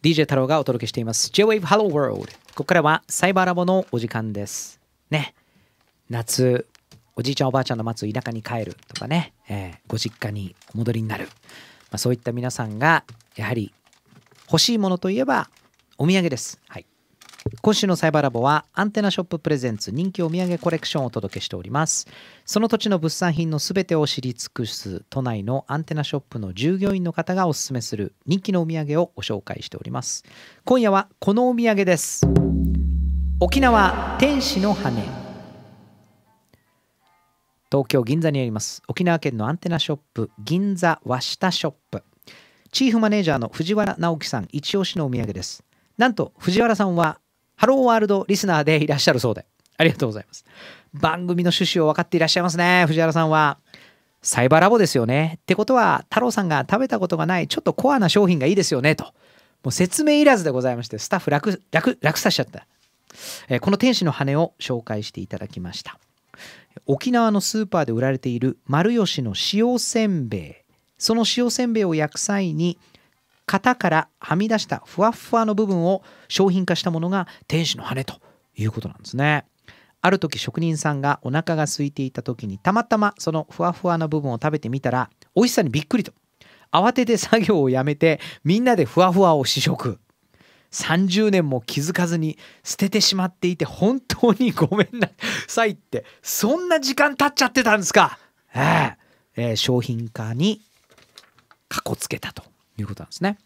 DJ 太郎がお届けしています J-Wave Hello World ここからはサイバーラボのお時間ですね夏おじいちゃんおばあちゃんの待つ田舎に帰るとかね、えー、ご実家にお戻りになる、まあ、そういった皆さんがやはり欲しいものといえばお土産ですはい今週のサイバーラボはアンテナショッププレゼンツ人気お土産コレクションをお届けしておりますその土地の物産品のすべてを知り尽くす都内のアンテナショップの従業員の方がおすすめする人気のお土産をご紹介しております今夜はこのお土産です沖縄天使の羽東京銀座にあります沖縄県のアンテナショップ銀座和下ショップチーフマネージャーの藤原直樹さん一押しのお土産ですなんと藤原さんはハローワールドリスナーでいらっしゃるそうで、ありがとうございます。番組の趣旨を分かっていらっしゃいますね、藤原さんは。サイバーラボですよね。ってことは、太郎さんが食べたことがないちょっとコアな商品がいいですよね、と。もう説明いらずでございまして、スタッフ楽、楽、楽さしちゃった。えー、この天使の羽を紹介していただきました。沖縄のスーパーで売られている丸吉の塩せんべい。その塩せんべいを焼く際に型からはみ出したふわふわの部分を商品化したものが天使の羽ということなんですね。ある時職人さんがお腹が空いていた時にたまたまそのふわふわな部分を食べてみたら美味しさにびっくりと慌てて作業をやめてみんなでふわふわを試食30年も気づかずに捨ててしまっていて本当にごめんなさいってそんな時間経っちゃってたんですか、えーえー、商品化にかこつけたと。いうことなんですね。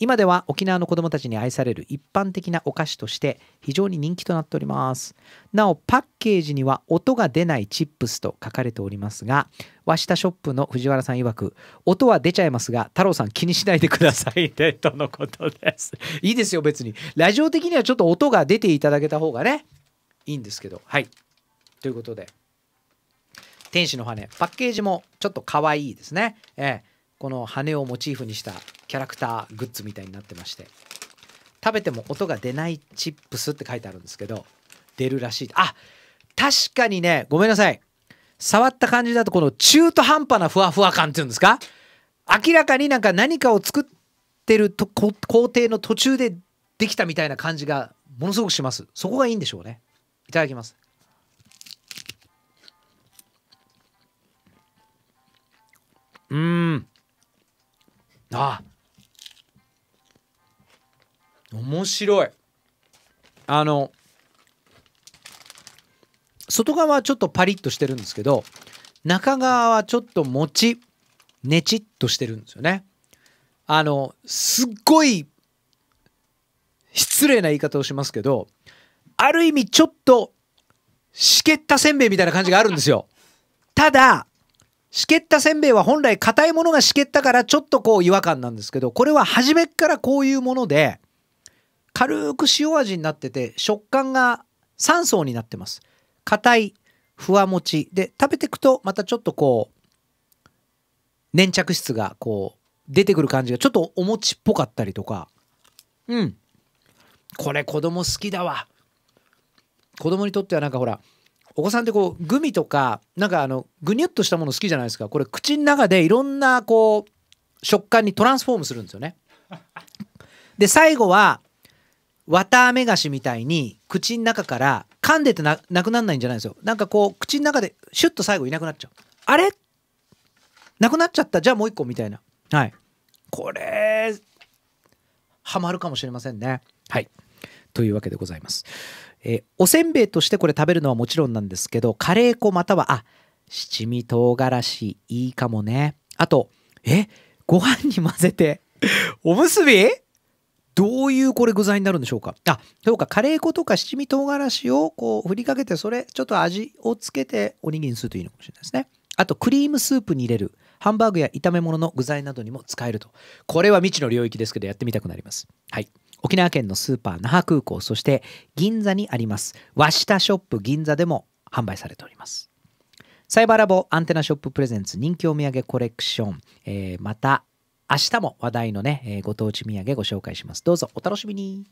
今では沖縄の子どもたちに愛される一般的なお菓子として非常に人気となっておりますなおパッケージには音が出ないチップスと書かれておりますが鷲田ショップの藤原さん曰く音は出ちゃいますが太郎さん気にしないでくださいねとのことですいいですよ別にラジオ的にはちょっと音が出ていただけた方がねいいんですけどはいということで天使の羽パッケージもちょっとかわいですねええこの羽をモチーフにしたキャラクターグッズみたいになってまして食べても音が出ないチップスって書いてあるんですけど出るらしいあ確かにねごめんなさい触った感じだとこの中途半端なふわふわ感っていうんですか明らかになんか何かを作ってると工程の途中でできたみたいな感じがものすごくしますそこがいいんでしょうねいただきますうんああ面白いあの外側はちょっとパリッとしてるんですけど中側はちょっともちねちっとしてるんですよねあのすっごい失礼な言い方をしますけどある意味ちょっとしけったせんべいみたいな感じがあるんですよただしけったせんべいは本来硬いものがしけったからちょっとこう違和感なんですけどこれは初めからこういうもので軽く塩味になってて食感が3層になってます硬いふわもちで食べていくとまたちょっとこう粘着質がこう出てくる感じがちょっとお餅っぽかったりとかうんこれ子供好きだわ子供にとってはなんかほらお子さんってこうグミとかなんかあのぐにゅっとしたもの好きじゃないですかこれ口の中でいろんなこう食感にトランスフォームするんですよねで最後は綿あめ菓子みたいに口の中から噛んでてなくなんないんじゃないんですよなんかこう口の中でシュッと最後いなくなっちゃうあれなくなっちゃったじゃあもう一個みたいなはいこれハマるかもしれませんねはいというわけでございます、えー、おせんべいとしてこれ食べるのはもちろんなんですけどカレー粉またはあ七味唐辛子いいかもねあとえご飯に混ぜておむすびどういうこれ具材になるんでしょうかあそうかカレー粉とか七味唐辛子をこう振りかけてそれちょっと味をつけておにぎりにするといいのかもしれないですねあとクリームスープに入れるハンバーグや炒め物の具材などにも使えるとこれは未知の領域ですけどやってみたくなりますはい沖縄県のスーパー那覇空港そして銀座にあります和下ショップ銀座でも販売されておりますサイバーラボアンテナショッププレゼンツ人気お土産コレクション、えー、また明日も話題のね、えー、ご当地土産ご紹介します。どうぞお楽しみに。